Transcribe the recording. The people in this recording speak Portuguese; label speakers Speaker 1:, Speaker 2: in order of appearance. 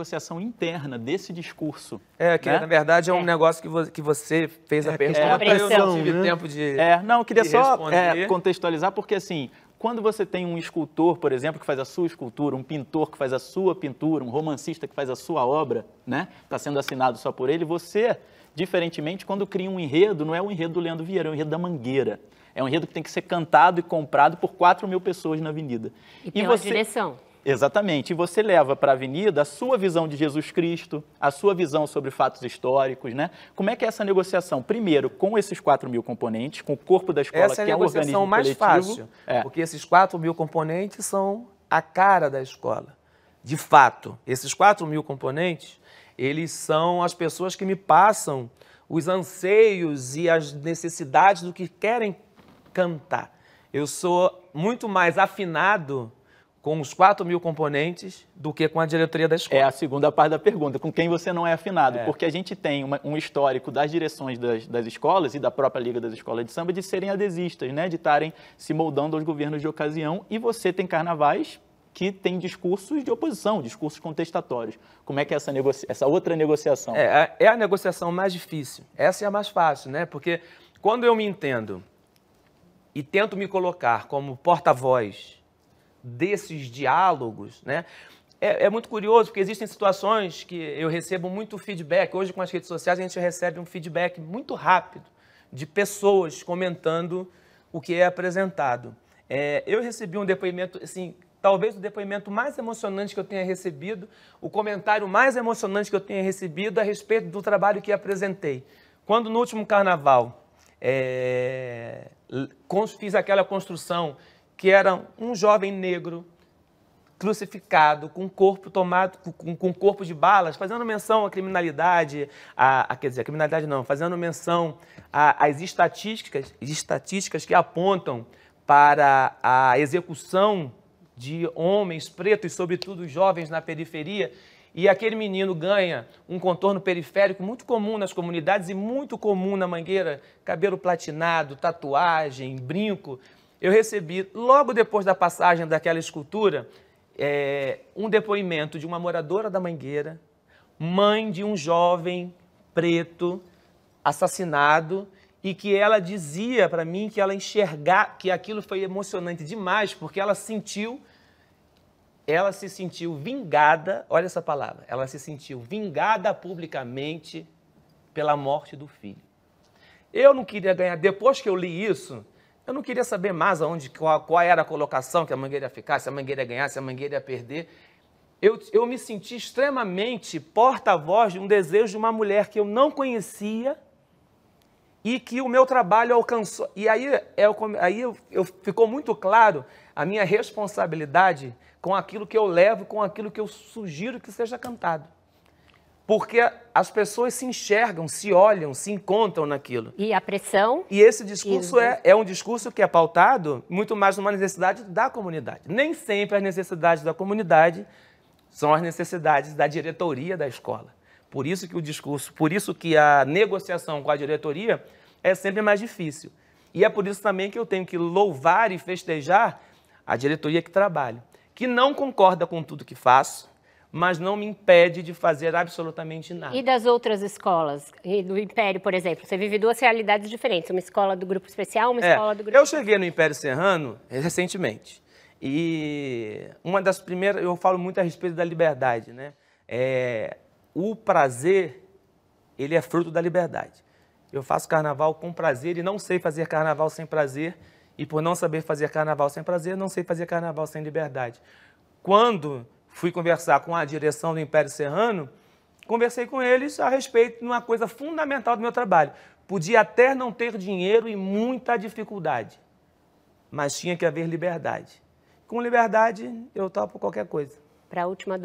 Speaker 1: negociação interna desse discurso. É, que né? na verdade é um é. negócio que, vo que você fez a é, pergunta, é, pressão, eu não tipo né? tempo de É, não, eu queria só é, contextualizar, porque assim, quando você tem um escultor, por exemplo, que faz a sua escultura, um pintor que faz a sua pintura, um romancista que faz a sua obra, né? Está sendo assinado só por ele, você, diferentemente, quando cria um enredo, não é o enredo do Leandro Vieira, é o enredo da Mangueira. É um enredo que tem que ser cantado e comprado por 4 mil pessoas na avenida. E, e pela você... direção. Exatamente. E você leva para a avenida a sua visão de Jesus Cristo, a sua visão sobre fatos históricos, né? Como é que é essa negociação? Primeiro, com esses 4 mil componentes, com o corpo da escola, essa é que é, é a negociação mais coletivo. fácil, é. porque esses
Speaker 2: 4 mil componentes são a cara da escola. De fato, esses 4 mil componentes, eles são as pessoas que me passam os anseios e as necessidades do que querem cantar. Eu sou muito
Speaker 1: mais afinado com os 4 mil componentes do que com a diretoria da escola. É a segunda parte da pergunta, com quem você não é afinado, é. porque a gente tem uma, um histórico das direções das, das, escolas e da própria Liga das Escolas de Samba de serem adesistas, né, de estarem se moldando aos governos de ocasião, e você tem carnavais que tem discursos de oposição, discursos contestatórios. Como é que é essa, essa outra negociação? É, é, é a negociação mais difícil, essa é a mais fácil,
Speaker 2: né, porque quando eu me entendo e tento me colocar como porta-voz desses diálogos, né? É, é, muito curioso, porque existem situações que eu recebo muito feedback. Hoje, com as redes sociais, a gente recebe um feedback muito rápido de pessoas comentando o que é apresentado. É, eu recebi um depoimento, assim, talvez o depoimento mais emocionante que eu tenha recebido, o comentário mais emocionante que eu tenha recebido a respeito do trabalho que apresentei. Quando no último carnaval é, fiz aquela construção que era um jovem negro crucificado, com o corpo tomado, com, com corpo de balas, fazendo menção à criminalidade, a, a quer dizer, a criminalidade não, fazendo menção às estatísticas, estatísticas que apontam para a execução de homens pretos, sobretudo jovens na periferia, e aquele menino ganha um contorno periférico muito comum nas comunidades e muito comum na Mangueira, cabelo platinado, tatuagem, brinco eu recebi, logo depois da passagem daquela escultura, é, um depoimento de uma moradora da Mangueira, mãe de um jovem preto assassinado e que ela dizia para mim que ela enxergar que aquilo foi emocionante demais porque ela sentiu ela se sentiu vingada, olha essa palavra, ela se sentiu vingada publicamente pela morte do filho. Eu não queria ganhar, depois que eu li isso, eu não queria saber mais aonde, qual, qual era a colocação que a Mangueira ia ficar, se a Mangueira ia ganhar, se a Mangueira ia perder. Eu, eu me senti extremamente porta-voz de um desejo de uma mulher que eu não conhecia e que o meu trabalho alcançou. E aí, é eu, aí eu, eu, ficou muito claro a minha responsabilidade com aquilo que eu levo, com aquilo que eu sugiro que seja cantado. Porque as pessoas se enxergam, se olham, se encontram naquilo.
Speaker 1: E a pressão. E
Speaker 2: esse discurso e... É, é um discurso que é pautado muito mais numa necessidade da comunidade. Nem sempre as necessidades da comunidade são as necessidades da diretoria da escola. Por isso que o discurso, por isso que a negociação com a diretoria é sempre mais difícil. E é por isso também que eu tenho que louvar e festejar a diretoria que trabalho, que não concorda com tudo que faço, mas não me impede de fazer absolutamente nada. E
Speaker 1: das outras escolas? E do Império, por exemplo? Você vive duas realidades diferentes, uma escola do grupo especial, uma é, escola do grupo...
Speaker 2: Eu cheguei no Império Serrano recentemente, e uma das primeiras... Eu falo muito a respeito da liberdade, né? É, o prazer, ele é fruto da liberdade. Eu faço carnaval com prazer e não sei fazer carnaval sem prazer, e por não saber fazer carnaval sem prazer, não sei fazer carnaval sem liberdade. Quando fui conversar com a direção do Império Serrano, conversei com eles a respeito de uma coisa fundamental do meu trabalho. Podia até não ter dinheiro e muita dificuldade, mas tinha que haver liberdade. Com liberdade, eu topo qualquer coisa. Para a última